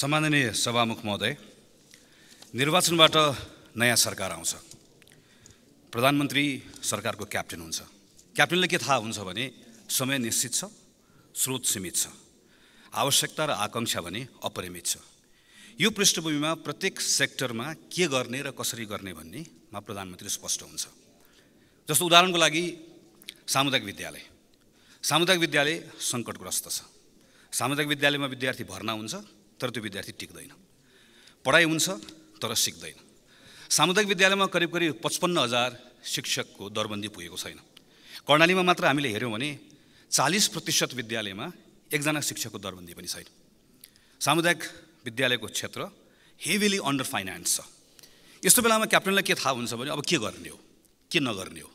सम्माननीय सभामुख महोदय निर्वाचनबाट नयाँ सरकार आउँछ प्रधानमन्त्री सरकारको क्याप्टेन हुन्छ क्याप्टेनले के थाहा हुन्छ भने समय निश्चित छ स्रोत सीमित छ आवश्यकता र आकाङ्क्षा भने अपरिमित छ यो पृष्ठभूमिमा प्रत्येक सेक्टरमा के गर्ने र कसरी गर्ने भन्नेमा प्रधानमन्त्री स्पष्ट हुन्छ जस्तो उदाहरणको लागि सामुदायिक विद्यालय सामुदायिक विद्यालय सङ्कटग्रस्त छ सामुदायिक विद्यालयमा विद्यार्थी भर्ना हुन्छ तर त्यो विद्यार्थी टिक्दैन पढाइ हुन्छ तर सिक्दैन सामुदायिक विद्यालयमा करिब करिब पचपन्न हजार शिक्षकको दरबन्दी पुगेको छैन कर्णालीमा मात्र हामीले हेऱ्यौँ भने चालिस प्रतिशत विद्यालयमा एकजना शिक्षकको दरबन्दी पनि छैन सामुदायिक विद्यालयको क्षेत्र हेभिली अन्डर फाइनेन्स छ यस्तो बेलामा क्याप्टनलाई के थाहा हुन्छ भने अब के गर्ने हो के नगर्ने हो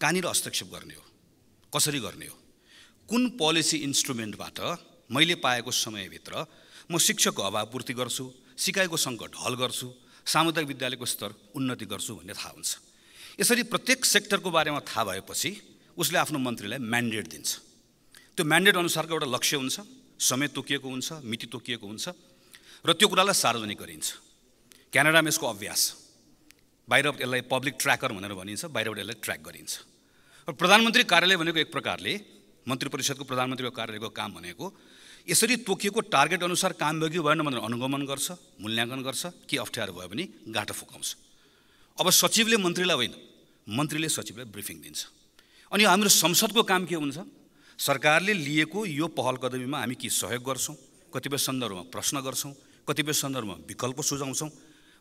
कहाँनिर हस्तक्षेप गर्ने हो कसरी गर्ने हो कुन पोलिसी इन्स्ट्रुमेन्टबाट मैले पाएको समयभित्र म शिक्षकको अभाव पूर्ति गर्छु सिकाइको सङ्कट हल गर्छु सामुदायिक विद्यालयको स्तर उन्नति गर्छु भन्ने थाहा हुन्छ यसरी प्रत्येक सेक्टरको बारेमा थाहा भएपछि उसले आफ्नो मन्त्रीलाई म्यान्डेट दिन्छ त्यो म्यान्डेट अनुसारको एउटा लक्ष्य हुन्छ समय तोकिएको हुन्छ मिति तोकिएको हुन्छ र त्यो कुरालाई सार्वजनिक गरिन्छ क्यानाडामा यसको अभ्यास बाहिर यसलाई पब्लिक ट्र्याकर भनेर भनिन्छ बाहिरबाट यसलाई ट्र्याक गरिन्छ र प्रधानमन्त्री कार्यालय भनेको एक प्रकारले मन्त्री परिषदको प्रधानमन्त्रीको कार्यालयको काम भनेको यसरी तोकिएको टार्गेट अनुसार काम भयो भएन भनेर अनुगमन गर्छ मूल्याङ्कन गर्छ के अप्ठ्यारो भयो भने गाँठो फुकाउँछ अब सचिवले मन्त्रीलाई होइन मन्त्रीले सचिवलाई ब्रिफिङ दिन्छ अनि हाम्रो संसदको काम के हुन्छ सरकारले लिएको यो पहल कदमीमा हामी के सहयोग गर्छौँ कतिपय सन्दर्भमा प्रश्न गर्छौँ कतिपय सन्दर्भमा विकल्प सुझाउँछौँ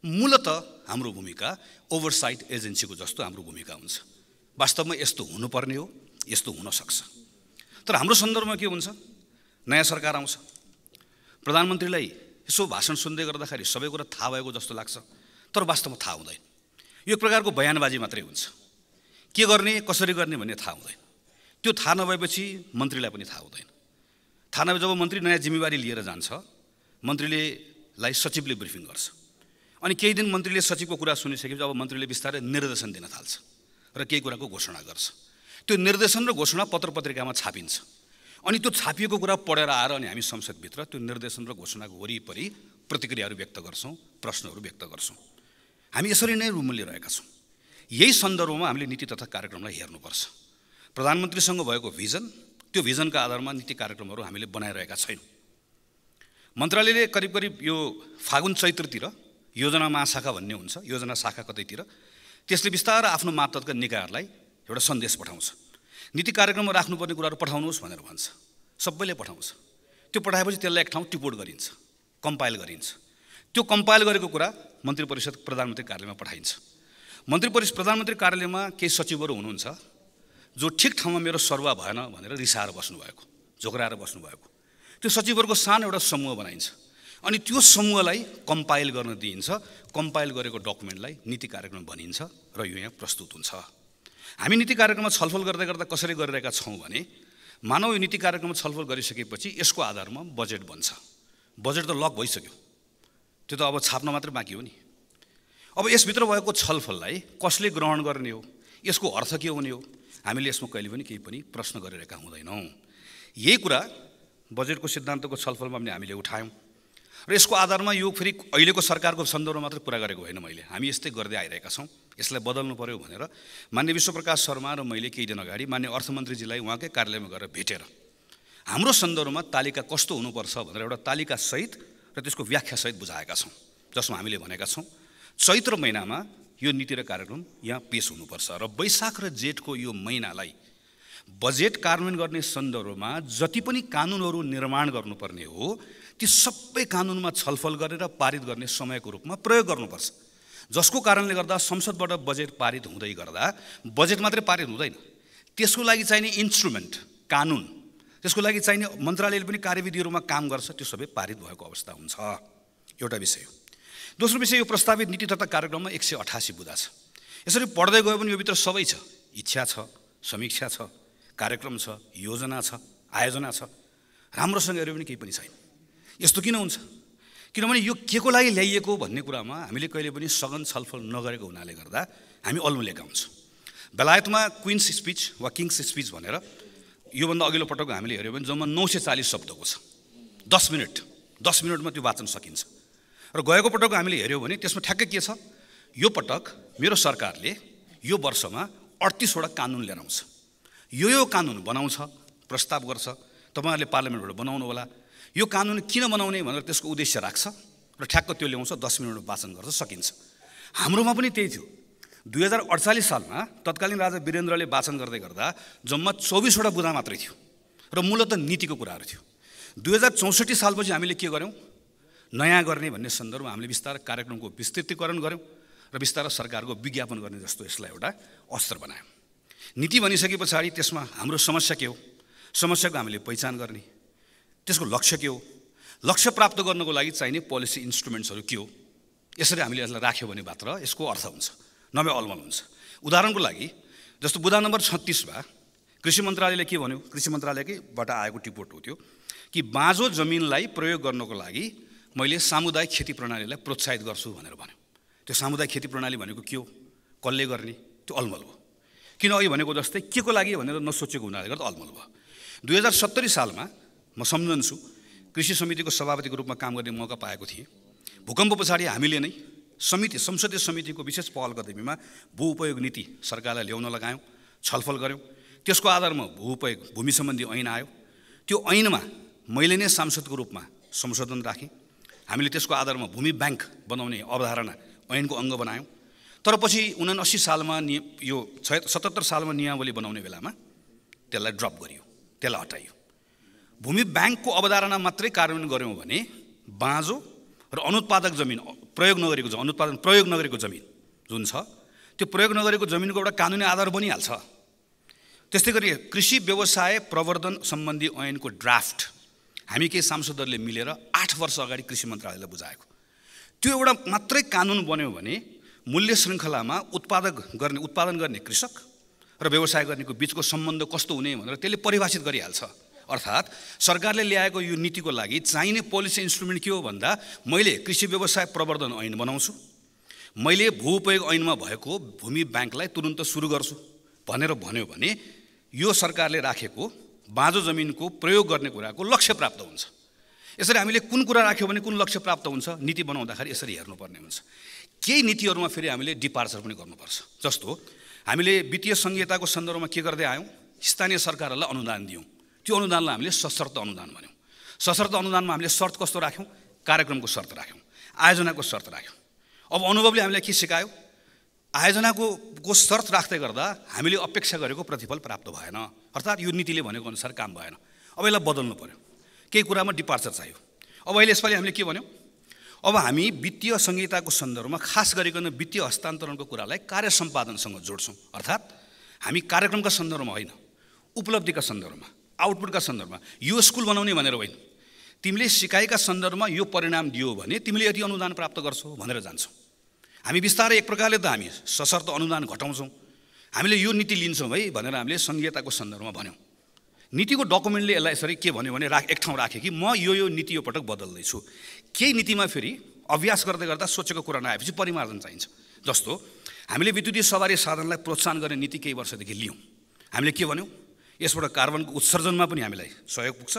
मूलत हाम्रो भूमिका ओभरसाइट एजेन्सीको जस्तो हाम्रो भूमिका हुन्छ वास्तवमा यस्तो हुनुपर्ने हो यस्तो हुनसक्छ तर हाम्रो सन्दर्भमा के हुन्छ नयाँ सरकार आउँछ प्रधानमन्त्रीलाई यसो भाषण सुन्दै गर्दाखेरि सबै कुरा थाहा भएको जस्तो लाग्छ तर वास्तवमा थाहा हुँदैन यो प्रकारको बयानबाजी मात्रै हुन्छ के गर्ने कसरी गर्ने भन्ने थाहा हुँदैन त्यो थाहा नभएपछि मन्त्रीलाई पनि थाहा हुँदैन थाहा नभए जब मन्त्री नयाँ जिम्मेवारी लिएर जान्छ मन्त्रीले लाई सचिवले ब्रिफिङ गर्छ अनि केही दिन मन्त्रीले सचिवको कुरा सुनिसकेपछि अब मन्त्रीले बिस्तारै निर्देशन दिन थाल्छ र केही कुराको घोषणा गर्छ त्यो निर्देशन र घोषणा पत्र पत्रिकामा छापिन्छ अनि त्यो छापिएको कुरा पढेर आएर अनि हामी संसदभित्र त्यो निर्देशन र घोषणाको वरिपरि प्रतिक्रियाहरू व्यक्त गर्छौँ प्रश्नहरू व्यक्त गर्छौँ हामी यसरी नै रुम लिइरहेका छौँ यही सन्दर्भमा हामीले नीति तथा कार्यक्रमलाई हेर्नुपर्छ प्रधानमन्त्रीसँग भएको भिजन त्यो भिजनका आधारमा नीति कार्यक्रमहरू हामीले बनाइरहेका छैनौँ मन्त्रालयले करिब करिब यो फागुन चैत्रतिर योजना महाशाखा भन्ने हुन्छ योजना शाखा कतैतिर त्यसले बिस्तारै आफ्नो मातहतका निकायहरूलाई एउटा सन्देश पठाउँछ नीति कार्यक्रममा राख्नुपर्ने कुराहरू पठाउनुहोस् भनेर भन्छ सबैले पठाउँछ त्यो पठाएपछि त्यसलाई एक ठाउँ टिपोट गरिन्छ कम्पाइल गरिन्छ त्यो कम्पाइल गरेको कुरा मन्त्री परिषद प्रधानमन्त्री कार्यालयमा पठाइन्छ मन्त्री परिषद प्रधानमन्त्री कार्यालयमा केही सचिवहरू हुनुहुन्छ जो ठिक ठाउँमा मेरो सरुवा भएन भनेर रिसाएर बस्नुभएको झोक्राएर बस्नुभएको त्यो सचिवहरूको सानो एउटा समूह बनाइन्छ अनि त्यो समूहलाई कम्पाइल गर्न दिइन्छ कम्पाइल गरेको डकुमेन्टलाई नीति कार्यक्रम भनिन्छ र यो यहाँ प्रस्तुत हुन्छ हामी नीति कार्यक्रममा छलफल गर्दै गर्दा कसरी गरिरहेका छौँ भने मानव नीति कार्यक्रममा छलफल गरिसकेपछि यसको आधारमा बजेट बन्छ बजेट त लक भइसक्यो त्यो त अब छाप्न मात्रै बाँकी हो नि अब यसभित्र भएको छलफललाई कसले ग्रहण गर्ने हो यसको अर्थ के हुने हो हामीले यसमा कहिले पनि केही पनि प्रश्न गरिरहेका हुँदैनौँ यही कुरा बजेटको सिद्धान्तको छलफलमा पनि हामीले उठायौँ र यसको आधारमा यो फेरि अहिलेको सरकारको सन्दर्भमा मात्रै कुरा गरेको होइन मैले हामी यस्तै गर्दै आइरहेका छौँ यसलाई बदल्नु पऱ्यो भनेर मान्य विश्वप्रकाश शर्मा र मैले केही दिन अगाडि मान्य अर्थमन्त्रीजीलाई उहाँकै कार्यालयमा गएर भेटेर हाम्रो सन्दर्भमा तालिका कस्तो हुनुपर्छ भनेर एउटा तालिकासहित र त्यसको व्याख्यासहित बुझाएका छौँ जसमा हामीले भनेका छौँ चैत्र महिनामा यो नीति र कार्यक्रम यहाँ पेस हुनुपर्छ र वैशाख र जेठको यो महिनालाई बजेट कार्यान्वयन गर्ने सन्दर्भमा जति पनि कानुनहरू निर्माण गर्नुपर्ने हो ती सबै कानुनमा छलफल गरेर पारित गर्ने समयको रूपमा प्रयोग गर्नुपर्छ जसको कारणले गर्दा संसदबाट बजेट पारित हुँदै गर्दा बजेट मात्रै पारित हुँदैन त्यसको लागि चाहिने इन्स्ट्रुमेन्ट कानुन त्यसको लागि चाहिने मन्त्रालयले पनि कार्यविधिहरूमा काम गर्छ त्यो सबै पारित भएको अवस्था हुन्छ एउटा विषय हो दोस्रो विषय यो प्रस्तावित नीति तथा कार्यक्रममा एक सय अठासी बुदा छ यसरी पढ्दै गयो भने यो भित्र सबै छ इच्छा छ समीक्षा छ कार्यक्रम छ योजना छ आयोजना छ राम्रोसँग हेऱ्यो भने केही पनि छैन यस्तो किन हुन्छ किनभने यो के को लागि ल्याइएको भन्ने कुरामा हामीले कहिले पनि सघन छलफल नगरेको हुनाले गर्दा हामी अल्मुलेका हुन्छौँ बेलायतमा क्विन्स स्पिच वा किङ्स स्पिच भनेर योभन्दा अघिल्लो पटक हामीले हेऱ्यौँ भने जम्मा नौ सय चालिस शब्दको छ दस मिनट दस मिनटमा त्यो वाचन सकिन्छ र गएको पटक हामीले हेऱ्यौँ भने त्यसमा ठ्याक्कै के छ यो पटक मेरो सरकारले यो वर्षमा अडतिसवटा कानुन लिएर आउँछ यो यो कानुन बनाउँछ प्रस्ताव गर्छ तपाईँहरूले पार्लियामेन्टबाट बनाउनु होला यो कानुन किन बनाउने भनेर त्यसको उद्देश्य राख्छ र ठ्याक्क त्यो ल्याउँछ दस मिनटमा वाचन गर्छ सकिन्छ हाम्रोमा पनि त्यही थियो दुई हजार अडचालिस सालमा तत्कालीन राजा वीरेन्द्रले वाचन गर्दै गर्दा जम्मा चौबिसवटा बुधा मात्रै थियो र मूलत नीतिको कुराहरू थियो दुई हजार चौसठी सालपछि हामीले के गऱ्यौँ नयाँ गर्ने भन्ने सन्दर्भमा हामीले बिस्तारै कार्यक्रमको विस्तृतीकरण गऱ्यौँ र बिस्तारै सरकारको विज्ञापन गर्ने जस्तो यसलाई एउटा अस्त्र बनायौँ नीति भनिसके पछाडि त्यसमा हाम्रो समस्या के हो समस्याको हामीले पहिचान गर्ने त्यसको लक्ष्य के हो लक्ष्य प्राप्त गर्नको लागि चाहिने पोलिसी इन्स्ट्रुमेन्ट्सहरू के हो यसरी हामीले यसलाई राख्यो भने मात्र यसको अर्थ हुन्छ नभए अलमल हुन्छ उदाहरणको लागि जस्तो बुधा नम्बर छत्तिसमा कृषि मन्त्रालयले के भन्यो कृषि मन्त्रालयकैबाट आएको रिपोर्ट हो त्यो कि बाँझो जमिनलाई प्रयोग गर्नको लागि मैले सामुदायिक खेती प्रणालीलाई प्रोत्साहित गर्छु भनेर भन्यो त्यो सामुदायिक खेती प्रणाली भनेको के हो कसले गर्ने त्यो अलमल हो किन अघि भनेको जस्तै के को लागि भनेर नसोचेको हुनाले गर्दा अलमल भयो दुई हजार सत्तरी सालमा म सम्झन्छु कृषि समितिको सभापतिको रूपमा काम गर्ने मौका पाएको थिएँ भूकम्प पछाडि हामीले नै समिति संसदीय समितिको विशेष पहल गर्दैमा भू उपयोग नीति सरकारलाई ल्याउन लगायौँ छलफल गऱ्यौँ त्यसको आधारमा भू उपयोग भूमि सम्बन्धी ऐन आयो त्यो ऐनमा मैले नै सांसदको रूपमा संशोधन राखेँ हामीले त्यसको आधारमा भूमि ब्याङ्क बनाउने अवधारणा ऐनको अङ्ग बनायौँ तर पछि उनासी सालमा नि यो सतहत्तर सालमा नियावली बनाउने बेलामा त्यसलाई ड्रप गरियो त्यसलाई हटाइयो भूमि ब्याङ्कको अवधारणा मात्रै कार्यान्वयन गऱ्यौँ भने बाँझो र अनुत्पादक जमिन प्रयोग नगरेको अनुत्पादन प्रयोग नगरेको जमिन जुन छ त्यो प्रयोग नगरेको जमिनको एउटा कानुनी आधार बनिहाल्छ त्यस्तै गरी कृषि व्यवसाय प्रवर्धन सम्बन्धी ऐनको ड्राफ्ट हामी केही सांसदहरूले मिलेर आठ वर्ष अगाडि कृषि मन्त्रालयलाई बुझाएको त्यो एउटा मात्रै कानुन बन्यो भने मूल्य श्रृङ्खलामा उत्पादक गर्ने उत्पादन गर्ने कृषक र व्यवसाय गर्नेको बिचको सम्बन्ध कस्तो हुने भनेर त्यसले परिभाषित गरिहाल्छ अर्थात् सरकारले ल्याएको यो नीतिको लागि चाहिने पोलिसी इन्स्ट्रुमेन्ट के हो भन्दा मैले कृषि व्यवसाय प्रवर्धन ऐन बनाउँछु मैले भू उपयोग ऐनमा भएको भूमि ब्याङ्कलाई तुरन्त सुरु गर्छु भनेर भन्यो भने यो सरकारले राखेको बाँझो जमिनको प्रयोग गर्ने कुराको लक्ष्य प्राप्त हुन्छ यसरी हामीले कुन कुरा राख्यौँ भने कुन लक्ष्य प्राप्त हुन्छ नीति बनाउँदाखेरि यसरी हेर्नुपर्ने हुन्छ केही नीतिहरूमा फेरि हामीले डिपार्चर पनि गर्नुपर्छ जस्तो हामीले वित्तीय सङ्घीयताको सन्दर्भमा के गर्दै आयौँ स्थानीय सरकारहरूलाई अनुदान दियौँ त्यो अनुदानलाई हामीले सशर्त अनुदान भन्यौँ सशर्त अनुदानमा हामीले शर्त कस्तो राख्यौँ कार्यक्रमको शर्त राख्यौँ आयोजनाको शर्त राख्यौँ अब अनुभवले हामीलाई के सिकायो आयोजनाको को शर्त राख्दै गर्दा हामीले अपेक्षा गरेको प्रतिफल प्राप्त भएन अर्थात् यो नीतिले भनेको अनुसार काम भएन अब यसलाई बदल्नु पऱ्यो केही कुरामा डिपार्चर चाहियो अब अहिले यसपालि हामीले के भन्यौँ अब हामी वित्तीय संहिताको सन्दर्भमा खास गरिकन वित्तीय हस्तान्तरणको कुरालाई कार्य सम्पादनसँग जोड्छौँ अर्थात् हामी कार्यक्रमका सन्दर्भमा होइन उपलब्धिका सन्दर्भमा आउटपुटका सन्दर्भमा यो स्कुल बनाउने भनेर होइन तिमीले सिकाएका सन्दर्भमा यो परिणाम दियो भने तिमीले यति अनुदान प्राप्त गर्छौ भनेर जान्छौ हामी बिस्तारै एक प्रकारले त हामी सशर्त अनुदान घटाउँछौँ हामीले यो नीति लिन्छौँ है भनेर हामीले सङ्घीयताको सन्दर्भमा भन्यौँ नीतिको डकुमेन्टले यसलाई यसरी के भन्यो भने राख एक ठाउँ राखेँ कि म यो यो नीति यो पटक बदल्दैछु केही नीतिमा फेरि अभ्यास गर्दै गर्दा सोचेको कुरा नआएपछि परिमार्जन चाहिन्छ जस्तो हामीले विद्युतीय सवारी साधनलाई प्रोत्साहन गर्ने नीति केही वर्षदेखि लियौँ हामीले के भन्यौँ यसबाट कार्बनको उत्सर्जनमा पनि हामीलाई सहयोग पुग्छ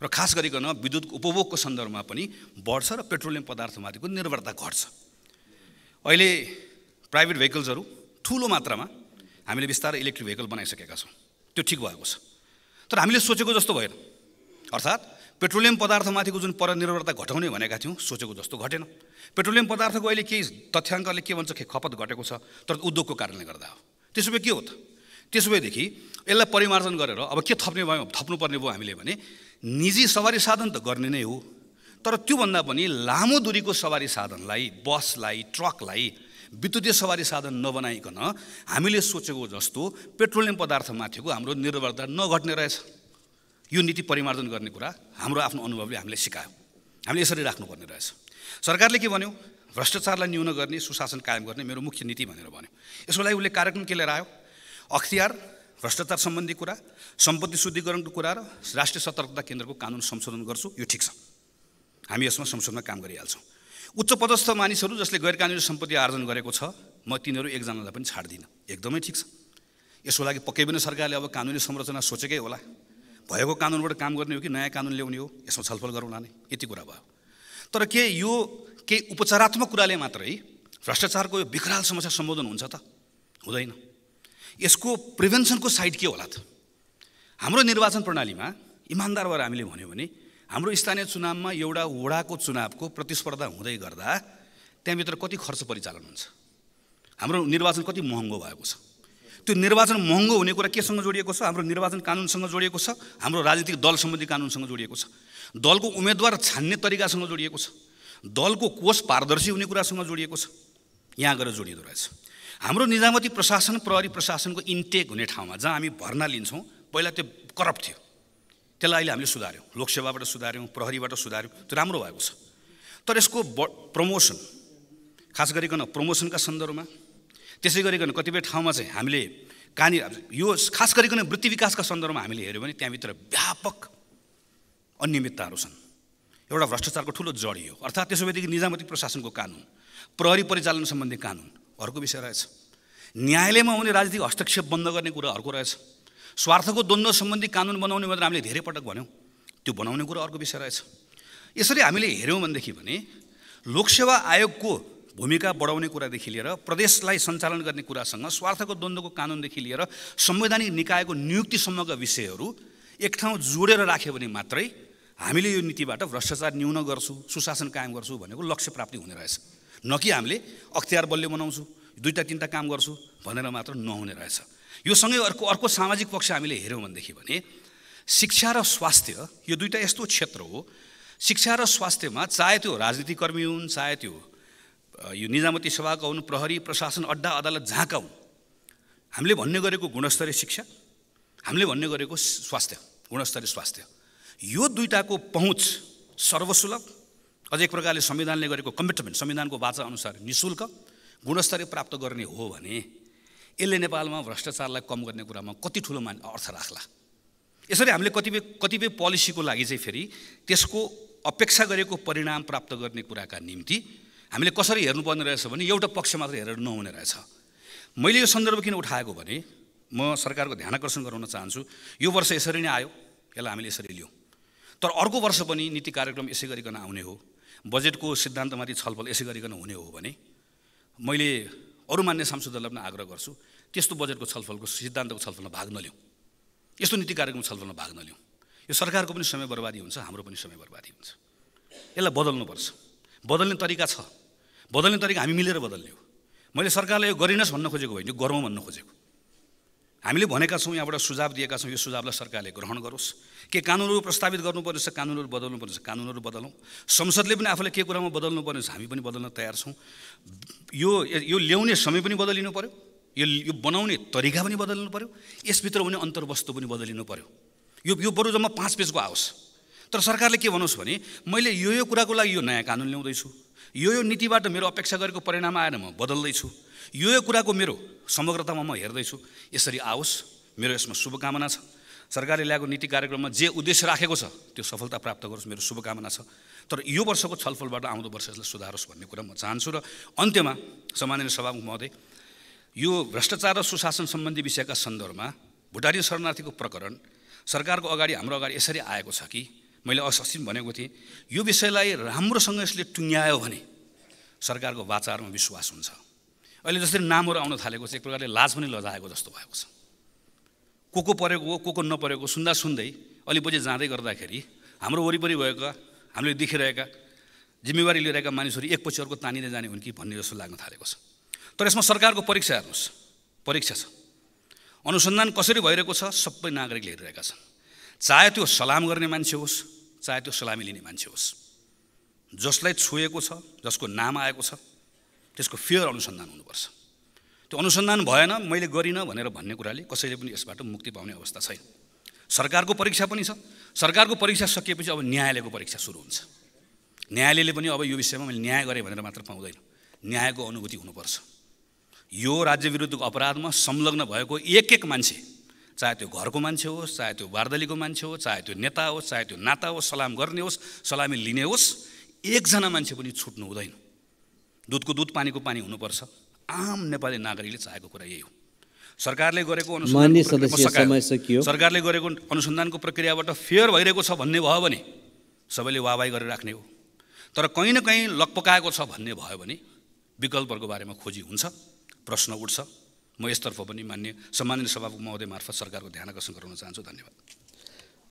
र खास गरिकन विद्युत उपभोगको सन्दर्भमा पनि बढ्छ र पेट्रोलियम पदार्थमाथिको निर्भरता घट्छ अहिले प्राइभेट भेहिकल्सहरू ठुलो मात्रामा हामीले बिस्तारै इलेक्ट्रिक भेहिकल बनाइसकेका छौँ त्यो ठिक भएको छ तर हामीले सोचेको जस्तो भएन अर्थात् पेट्रोलियम पदार्थमाथिको जुन परनिर्भरता घटाउने भनेका थियौँ सोचेको जस्तो घटेन पेट्रोलियम पदार्थको अहिले केही तथ्याङ्कले के भन्छ खपत घटेको छ तर उद्योगको कारणले गर्दा हो त्यसो भए के हो त त्यसो भएदेखि यसलाई परिमार्जन गरेर अब के थप्ने भयो थप्नुपर्ने भयो हामीले भने निजी सवारी साधन त गर्ने नै हो तर त्योभन्दा पनि लामो दूरीको सवारी साधनलाई बसलाई ट्रकलाई विद्युतीय सवारी साधन नबनाइकन हामीले सोचेको जस्तो पेट्रोलियम पदार्थमाथिको हाम्रो निर्भरता नघट्ने रहेछ यो नीति परिमार्जन गर्ने कुरा हाम्रो आफ्नो अनुभवले हामीले सिकायो हामीले यसरी राख्नुपर्ने रहेछ सरकारले के भन्यो भ्रष्टाचारलाई न्यून गर्ने सुशासन कायम गर्ने मेरो मुख्य नीति भनेर भन्यो यसको लागि उसले कार्यक्रम के लिएर आयो अख्तियार भ्रष्टाचार सम्बन्धी कुरा सम्पत्ति शुद्धिकरणको कुरा र राष्ट्रिय सतर्कता केन्द्रको कानुन संशोधन गर्छु यो ठिक छ हामी यसमा संशोधनमा काम गरिहाल्छौँ उच्च पदस्थ मानिसहरू जसले गैर कानुनी सम्पत्ति आर्जन गरेको छ म तिनीहरू एकजनालाई पनि छाड्दिनँ एकदमै ठिक छ यसको लागि पक्कै पनि सरकारले अब कानुनी संरचना सोचेकै होला भएको कानुनबाट काम गर्ने हो कि नयाँ कानुन ल्याउने हो यसमा छलफल गरौँला नै यति कुरा भयो तर के यो केही उपचारात्मक कुराले मात्रै भ्रष्टाचारको यो विकराल समस्या सम्बोधन हुन्छ त हुँदैन यसको प्रिभेन्सनको साइड के होला त हाम्रो निर्वाचन प्रणालीमा इमान्दार भएर हामीले भन्यो भने हाम्रो स्थानीय चुनावमा एउटा वडाको चुनावको प्रतिस्पर्धा हुँदै गर्दा त्यहाँभित्र कति खर्च परिचालन हुन्छ हाम्रो निर्वाचन कति महँगो भएको छ त्यो निर्वाचन महँगो हुने कुरा केसँग जोडिएको छ हाम्रो निर्वाचन कानुनसँग जोडिएको छ हाम्रो राजनीतिक दल सम्बन्धी कानुनसँग जोडिएको छ दलको उम्मेद्वार छान्ने तरिकासँग जोडिएको छ दलको कोष पारदर्शी हुने कुरासँग जोडिएको छ यहाँ गएर जोडिँदो रहेछ हाम्रो निजामती प्रशासन प्रहरी प्रशासनको इन्टेक हुने ठाउँमा जहाँ हामी भर्ना लिन्छौँ पहिला त्यो करप्ट थियो त्यसलाई अहिले हामीले सुधार्यौँ लोकसेवाबाट सुधार्यौँ प्रहरीबाट सुधार्यौँ त्यो राम्रो भएको छ तर यसको ब प्रमोसन खास गरिकन प्रमोसनका सन्दर्भमा त्यसै गरिकन कतिपय ठाउँमा चाहिँ हामीले कहाँनिर यो खास गरिकन वृत्ति विकासका सन्दर्भमा हामीले हेऱ्यौँ भने त्यहाँभित्र व्यापक अनियमितताहरू छन् एउटा भ्रष्टाचारको ठुलो जडियो अर्थात् त्यसो भएदेखि निजामती प्रशासनको कानुन प्रहरी परिचालन सम्बन्धी कानुन अर्को विषय रहेछ न्यायालयमा हुने राजनीतिक हस्तक्षेप बन्द गर्ने कुरा अर्को रहेछ स्वार्थको द्वन्द्व सम्बन्धी कानुन बनाउने भनेर हामीले धेरै पटक भन्यौँ त्यो बनाउने कुरा अर्को विषय रहेछ यसरी हामीले हेऱ्यौँ भनेदेखि भने लोकसेवा आयोगको भूमिका बढाउने कुरादेखि लिएर प्रदेशलाई सञ्चालन गर्ने कुरासँग स्वार्थको द्वन्द्वको कानुनदेखि लिएर संवैधानिक निकायको नियुक्तिसम्मका विषयहरू एक ठाउँ जोडेर राख्यो भने मात्रै हामीले यो नीतिबाट भ्रष्टाचार न्यून गर्छु सुशासन कायम गर्छु भनेको लक्ष्य प्राप्ति हुने रहेछ न कि हामीले अख्तियार बलियो बनाउँछु दुईवटा तिनवटा काम गर्छु भनेर मात्र नहुने रहेछ यो सँगै अर्को अर्को सामाजिक पक्ष हामीले हेऱ्यौँ भनेदेखि भने शिक्षा र स्वास्थ्य यो दुईवटा यस्तो क्षेत्र हो शिक्षा र स्वास्थ्यमा चाहे त्यो राजनीतिकर्मी हुन् चाहे त्यो यो निजामती सभाका हुन् प्रहरी प्रशासन अड्डा अदालत जहाँका हुन् हामीले भन्ने गरेको गुणस्तरीय शिक्षा हामीले भन्ने गरेको स्वास्थ्य गुणस्तरीय स्वास्थ्य यो दुईवटाको पहुँच सर्वसुलभ अझ एक प्रकारले संविधानले गरेको कमिटमेन्ट संविधानको वाचा अनुसार निशुल्क गुणस्तरीय प्राप्त गर्ने हो भने यसले नेपालमा भ्रष्टाचारलाई कम गर्ने कुरामा कति ठुलो मान अर्थ राख्ला यसरी हामीले कतिपय कतिपय पोलिसीको लागि चाहिँ फेरि त्यसको अपेक्षा गरेको परिणाम प्राप्त गर्ने कुराका निम्ति हामीले कसरी हेर्नुपर्ने रहेछ भने एउटा पक्ष मात्र हेरेर नहुने रहेछ मैले यो सन्दर्भ किन उठाएको भने म सरकारको ध्यान आकर्षण गराउन चाहन्छु यो वर्ष यसरी नै आयो यसलाई हामीले यसरी लियौँ तर अर्को वर्ष पनि नीति कार्यक्रम यसै गरिकन आउने हो बजेटको सिद्धान्तमाथि छलफल यसै गरिकन हुने हो भने मैले अरू मान्य सांसदहरूलाई पनि आग्रह गर्छु त्यस्तो बजेटको छलफलको सिद्धान्तको छलफलमा भाग नलिउँ यस्तो नीति कार्यक्रम छलफलमा भाग नलिउँ यो सरकारको पनि समय बर्बादी हुन्छ हाम्रो पनि समय बर्बादी हुन्छ यसलाई बदल्नुपर्छ बदल्ने तरिका छ बदल्ने तरिका हामी मिलेर बदल्ने हो मैले सरकारलाई यो गरिनस् भन्न खोजेको होइन यो गरौँ भन्न खोजेको हामीले भनेका छौँ यहाँबाट सुझाव दिएका छौँ यो सुझावलाई सरकारले ग्रहण गरोस् के कानुनहरू प्रस्तावित गर्नुपर्ने छ कानुनहरू बदल्नु पर्नेछ कानुनहरू बदलौँ संसदले पनि आफूले के कुरामा बदल्नु पर्नेछ हामी पनि बदल्न तयार छौँ यो यो ल्याउने समय पनि बदलिनु पऱ्यो यो यो बनाउने तरिका पनि बदलिनु पऱ्यो यसभित्र हुने अन्तर्वस्तु पनि बदलिनु पऱ्यो यो यो बरु जम्मा पाँच पेजको आओस् तर सरकारले के भनोस् भने मैले यो यो कुराको लागि यो नयाँ कानुन ल्याउँदैछु यो यो नीतिबाट मेरो अपेक्षा गरेको परिणाम आएन म बदल्दैछु यो यो कुराको मेरो समग्रतामा म हेर्दैछु यसरी आओस् मेरो यसमा शुभकामना छ सरकारले ल्याएको नीति कार्यक्रममा जे उद्देश्य राखेको छ त्यो सफलता प्राप्त गरोस् मेरो शुभकामना छ तर यो वर्षको छलफलबाट आउँदो वर्ष यसलाई सुधारोस् भन्ने कुरा म चाहन्छु र अन्त्यमा सामान्य सभामुख महोदय यो भ्रष्टाचार र सुशासन सम्बन्धी विषयका सन्दर्भमा भुटारी शरणार्थीको प्रकरण सरकारको अगाडि हाम्रो अगाडि यसरी आएको छ कि मैले अस्ति भनेको थिएँ यो विषयलाई राम्रोसँग यसले टुङ्ग्यायो भने सरकारको वाचारमा विश्वास हुन्छ अहिले जसरी नामहरू आउन थालेको छ एक प्रकारले लाज पनि लजाएको जस्तो भएको छ को को परेको हो को को नपरेको सुन्दा सुन्दै अलि अलिपछि जाँदै गर्दाखेरि हाम्रो वरिपरि भएका हामीले देखिरहेका जिम्मेवारी लिइरहेका मानिसहरू एकपछि अर्को तानिँदै जाने हुन् कि भन्ने जस्तो लाग्न थालेको छ तर यसमा सरकारको परीक्षा हेर्नुहोस् परीक्षा छ अनुसन्धान कसरी भइरहेको छ सबै नागरिकले हेरिरहेका छन् चाहे त्यो सलाम गर्ने मान्छे होस् चाहे त्यो सलामी लिने मान्छे होस् जसलाई छोएको छ जसको नाम आएको छ त्यसको फेयर अनुसन्धान हुनुपर्छ त्यो अनुसन्धान भएन मैले गरिनँ भनेर भन्ने कुराले कसैले पनि यसबाट मुक्ति पाउने अवस्था छैन सरकारको परीक्षा पनि छ सरकारको परीक्षा सकिएपछि अब न्यायालयको परीक्षा सुरु हुन्छ न्यायालयले पनि अब यो विषयमा मैले न्याय गरेँ भनेर मात्र पाउँदैन न्यायको अनुभूति हुनुपर्छ यो राज्य विरुद्धको अपराधमा संलग्न भएको एक एक मान्छे चाहे त्यो घरको मान्छे होस् चाहे त्यो वार्दलीको मान्छे होस् चाहे त्यो नेता होस् चाहे त्यो नाता होस् सलाम गर्ने होस् सलामी लिने होस् एकजना मान्छे पनि छुट्नु हुँदैन दुधको दुध पानीको पानी हुनुपर्छ आम नेपाली नागरिकले चाहेको कुरा यही हो सरकारले गरेको अनुसन्धान सरकारले गरेको अनुसन्धानको प्रक्रियाबाट फेयर भइरहेको छ भन्ने भयो भने सबैले वाहवाही गरेर राख्ने हो तर कहीँ न कहीँ लकपकाएको छ भन्ने भयो भने विकल्पहरूको बारेमा खोजी हुन्छ प्रश्न उठ्छ म यसतर्फ पनि मान्य सम्माननीय सभाको महोदय मार्फत सरकारको ध्यान आकर्षण गराउन चाहन्छु धन्यवाद